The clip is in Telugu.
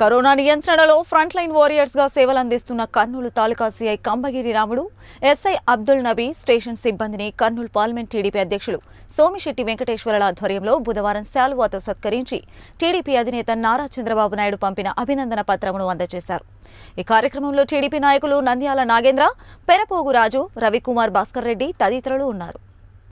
కరోనా నియంత్రణలో ఫ్రంట్ లైన్ వారియర్స్ గా సేవలు అందిస్తున్న కర్నూలు తాలూకా సిఐ కంబగిరి రాముడు ఎస్ఐ అబ్దుల్ నబీ స్టేషన్ సిబ్బందిని కర్నూలు పార్లమెంట్ టీడీపీ అధ్యక్షులు సోమిశెట్టి వెంకటేశ్వరల ఆధ్వర్యంలో బుధవారం శాలువాతో సత్కరించి టీడీపీ అధినేత నారా చంద్రబాబు నాయుడు పంపిన అభినందన పత్రమును అందజేశారు ఈ కార్యక్రమంలో టీడీపీ నాయకులు నంద్యాల నాగేంద్ర పెరపోగు రాజు రవికుమార్ భాస్కర్ రెడ్డి తదితరులు ఉన్నారు